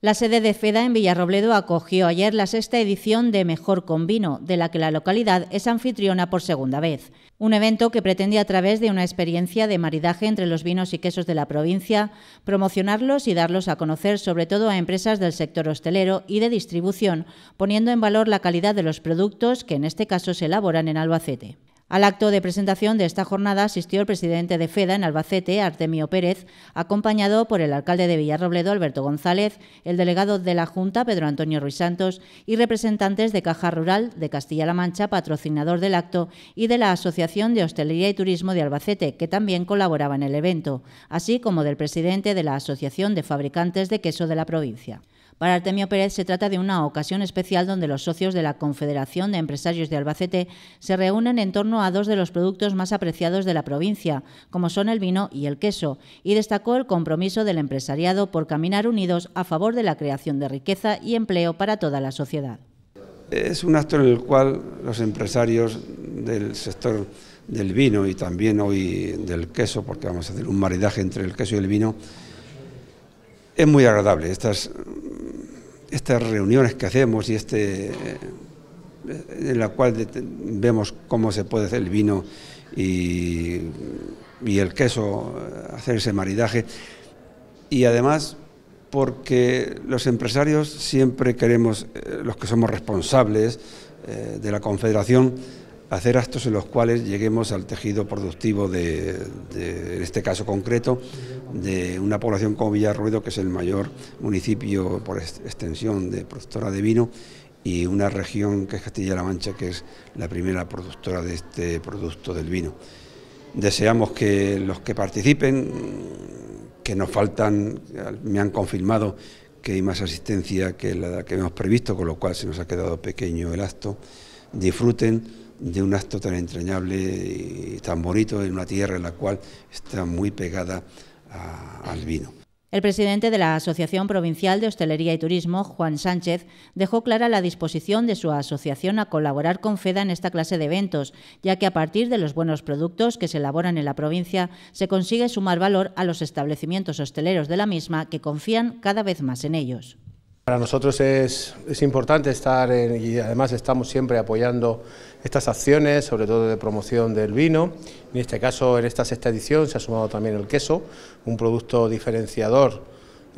La sede de FEDA en Villarrobledo acogió ayer la sexta edición de Mejor con Vino, de la que la localidad es anfitriona por segunda vez. Un evento que pretende, a través de una experiencia de maridaje entre los vinos y quesos de la provincia, promocionarlos y darlos a conocer, sobre todo a empresas del sector hostelero y de distribución, poniendo en valor la calidad de los productos que en este caso se elaboran en Albacete. Al acto de presentación de esta jornada asistió el presidente de FEDA en Albacete, Artemio Pérez, acompañado por el alcalde de Villarrobledo, Alberto González, el delegado de la Junta, Pedro Antonio Ruiz Santos, y representantes de Caja Rural de Castilla-La Mancha, patrocinador del acto, y de la Asociación de Hostelería y Turismo de Albacete, que también colaboraba en el evento, así como del presidente de la Asociación de Fabricantes de Queso de la provincia. Para Artemio Pérez se trata de una ocasión especial donde los socios de la Confederación de Empresarios de Albacete se reúnen en torno a dos de los productos más apreciados de la provincia, como son el vino y el queso, y destacó el compromiso del empresariado por caminar unidos a favor de la creación de riqueza y empleo para toda la sociedad. Es un acto en el cual los empresarios del sector del vino y también hoy del queso, porque vamos a hacer un maridaje entre el queso y el vino, es muy agradable. Estas estas reuniones que hacemos y este eh, en la cual vemos cómo se puede hacer el vino y, y el queso, eh, hacer ese maridaje. Y además porque los empresarios siempre queremos, eh, los que somos responsables de la confederación, hacer actos en los cuales lleguemos al tejido productivo de, en este caso concreto, de una población como Villarruedo, que es el mayor municipio por extensión de productora de vino, y una región que es Castilla-La Mancha, que es la primera productora de este producto del vino. Deseamos que los que participen, que nos faltan, me han confirmado que hay más asistencia que la que hemos previsto, con lo cual se nos ha quedado pequeño el acto, disfruten de un acto tan entrañable y tan bonito en una tierra en la cual está muy pegada al vino. El presidente de la Asociación Provincial de Hostelería y Turismo, Juan Sánchez, dejó clara la disposición de su asociación a colaborar con FEDA en esta clase de eventos, ya que a partir de los buenos productos que se elaboran en la provincia se consigue sumar valor a los establecimientos hosteleros de la misma que confían cada vez más en ellos. Para nosotros es, importante estar en, y además estamos siempre apoyando estas acciones, sobre todo de promoción del vino. En este caso, en esta sexta edición se ha sumado también el queso, un producto diferenciador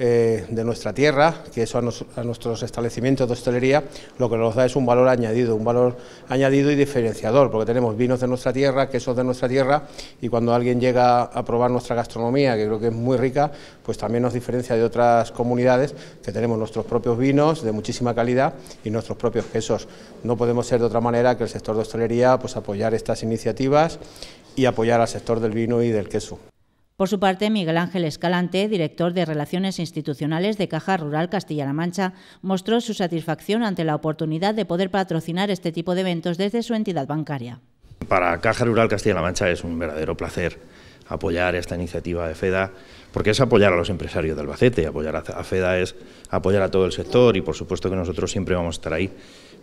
eh, de nuestra tierra, que eso a, a, nuestros establecimientos de hostelería lo que nos da es un valor añadido, un valor añadido y diferenciador, porque tenemos vinos de nuestra tierra, quesos de nuestra tierra, y cuando alguien llega a probar nuestra gastronomía, que creo que es muy rica, pues también nos diferencia de otras comunidades que tenemos nuestros propios vinos de muchísima calidad y nuestros propios quesos. No podemos ser de otra manera que el sector de hostelería pues apoyar estas iniciativas y apoyar al sector del vino y del queso. Por su parte, Miguel Ángel Escalante, director de Relaciones Institucionales de Caja Rural Castilla-La Mancha, mostró su satisfacción ante la oportunidad de poder patrocinar este tipo de eventos desde su entidad bancaria. Para Caja Rural Castilla-La Mancha es un verdadero placer apoyar esta iniciativa de FEDA, porque es apoyar a los empresarios de Albacete, apoyar a FEDA e es apoyar a todo el sector y por supuesto que nosotros siempre vamos a estar ahí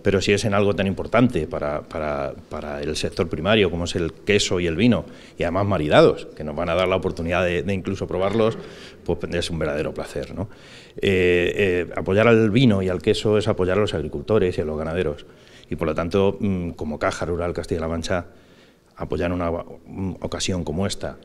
pero si es en algo tan importante para, el sector primario como es el queso y el vino, y además maridados, que nos van a dar la oportunidad de, incluso probarlos, pues es un verdadero placer. ¿no? Eh, eh, apoyar al vino y al queso es apoyar a los agricultores y a los ganaderos, y por lo tanto, mm, como Caja Rural Castilla-La Mancha, apoyar una mm, ocasión como esta,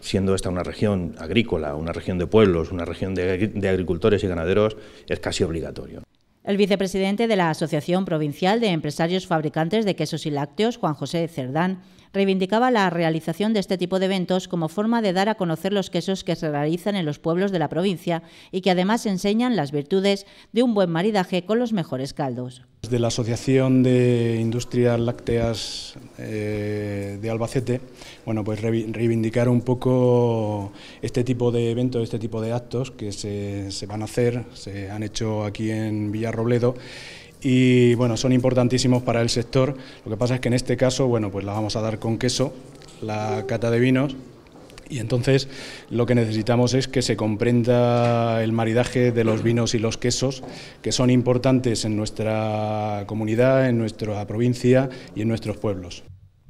siendo esta una región agrícola, una región de pueblos, una región de agricultores y ganaderos, es casi obligatorio. El vicepresidente de la Asociación Provincial de Empresarios Fabricantes de Quesos y Lácteos, Juan José Cerdán, reivindicaba la realización de este tipo de eventos como forma de dar a conocer los quesos que se realizan en los pueblos de la provincia y que además enseñan las virtudes de un buen maridaje con los mejores caldos. Desde la Asociación de Industrias Lácteas eh, de Albacete, bueno, pues reivindicar un poco este tipo de eventos, este tipo de actos que se, se van a hacer, se han hecho aquí en Villarrobledo y bueno, son importantísimos para el sector. Lo que pasa es que en este caso, bueno, pues la vamos a dar con queso, la cata de vinos, y entonces lo que necesitamos es que se comprenda el maridaje de los vinos y los quesos, que son importantes en nuestra comunidad, en nuestra provincia y en nuestros pueblos.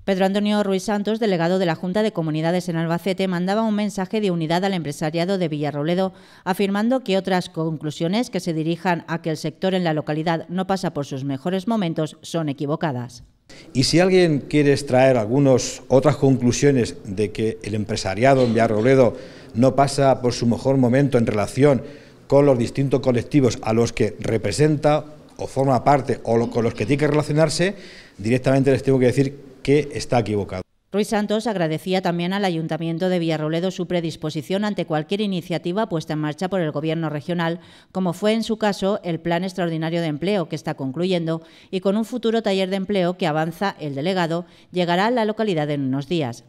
Pedro Antonio Ruiz Santos, delegado de la Junta de Comunidades en Albacete, mandaba un mensaje de unidad al empresariado de Villarroledo, afirmando que otras conclusiones que se dirijan a que el sector en la localidad no pasa por sus mejores momentos son equivocadas. Y si alguien quiere extraer algunas otras conclusiones de que el empresariado en Villarroledo no pasa por su mejor momento en relación con los distintos colectivos a los que representa o forma parte o con los que tiene que relacionarse, directamente les tengo que decir que está equivocado. Ruiz Santos agradecía también al Ayuntamiento de Villarroledo su predisposición ante cualquier iniciativa puesta en marcha por el Gobierno regional, como fue en su caso el Plan Extraordinario de Empleo que está concluyendo y con un futuro taller de empleo que avanza el delegado, llegará a la localidad en unos días.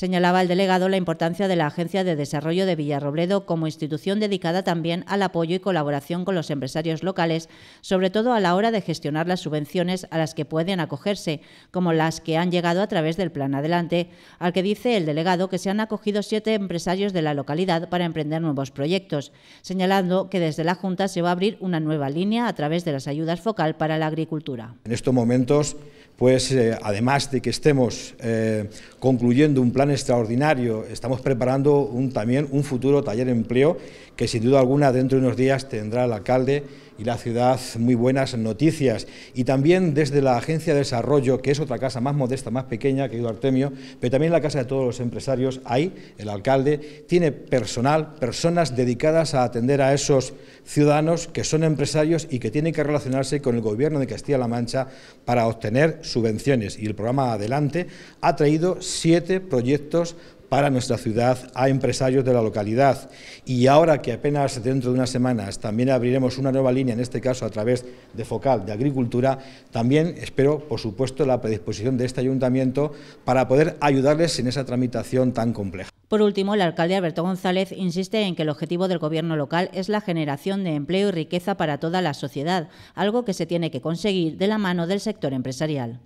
Señalaba el delegado la importancia de la Agencia de Desarrollo de Villarrobledo como institución dedicada también al apoyo y colaboración con los empresarios locales, sobre todo a la hora de gestionar las subvenciones a las que pueden acogerse, como las que han llegado a través del Plan Adelante, al que dice el delegado que se han acogido siete empresarios de la localidad para emprender nuevos proyectos, señalando que desde la Junta se va a abrir una nueva línea a través de las ayudas focal para la agricultura. En estos momentos pues eh, además de que estemos eh, concluyendo un plan extraordinario, estamos preparando también un futuro taller de empleo que sin duda alguna dentro de unos días tendrá el alcalde y la ciudad muy buenas noticias. Y también desde la Agencia de Desarrollo, que es otra casa más modesta, más pequeña, querido Artemio, pero también la casa de todos los empresarios, ahí el alcalde tiene personal, personas dedicadas a atender a esos ciudadanos que son empresarios y que tienen que relacionarse con el gobierno de Castilla-La Mancha para obtener subvenciones. Y el programa Adelante ha traído siete proyectos para nuestra ciudad a empresarios de la localidad. Y ahora que apenas dentro de unas semanas también abriremos una nueva línea, en este caso a través de Focal de Agricultura, también espero, por supuesto, la predisposición de este ayuntamiento para poder ayudarles en esa tramitación tan compleja. Por último, el alcalde Alberto González insiste en que el objetivo del gobierno local es la generación de empleo y riqueza para toda la sociedad, algo que se tiene que conseguir de la mano del sector empresarial.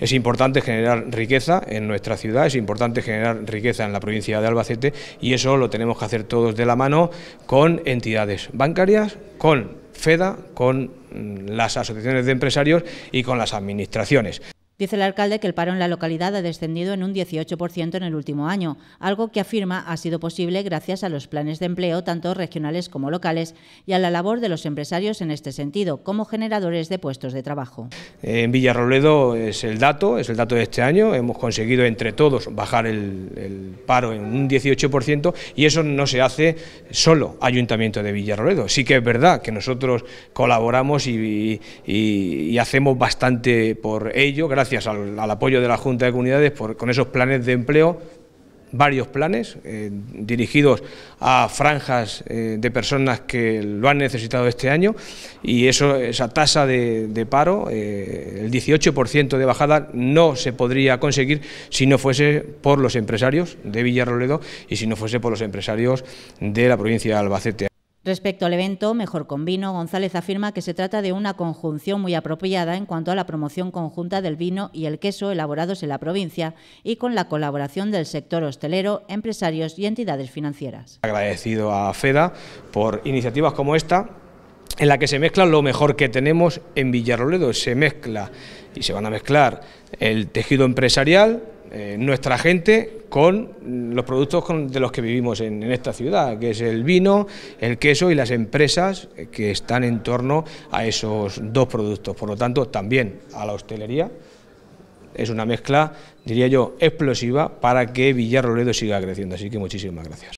Es importante generar riqueza en nuestra ciudad, es importante generar riqueza en la provincia de Albacete y eso lo tenemos que hacer todos de la mano con entidades bancarias, con FEDA, con mm, las asociaciones de empresarios y con las administraciones. Dice el alcalde que el paro en la localidad ha descendido en un 18% en el último año, algo que afirma ha sido posible gracias a los planes de empleo, tanto regionales como locales, y a la labor de los empresarios en este sentido, como generadores de puestos de trabajo. En Villarroledo es el dato, es el dato de este año, hemos conseguido entre todos bajar el, paro en un 18% y eso no se hace solo Ayuntamiento de Villarroledo, Sí que es verdad que nosotros colaboramos y, hacemos bastante por ello, gracias al, apoyo de la Junta de Comunidades, con esos planes de empleo, varios planes eh, dirigidos a franjas eh, de personas que lo han necesitado este año y eso, esa tasa de, paro, eh, el 18% de bajada, no se podría conseguir si no fuese por los empresarios de Villarroledo y si no fuese por los empresarios de la provincia de Albacete. Respecto al evento Mejor con Vino, González afirma que se trata de una conjunción muy apropiada en cuanto a la promoción conjunta del vino y el queso elaborados en la provincia y con la colaboración del sector hostelero, empresarios y entidades financieras. Agradecido a FEDA por iniciativas como esta en la que se mezcla lo mejor que tenemos en Villarroledo, se mezcla y se van a mezclar el tejido empresarial, eh, nuestra gente con los productos de los que vivimos en, en, esta ciudad, que es el vino, el queso y las empresas que están en torno a esos dos productos. Por lo tanto, también a la hostelería es una mezcla, diría yo, explosiva para que Villarroledo siga creciendo. Así que muchísimas gracias.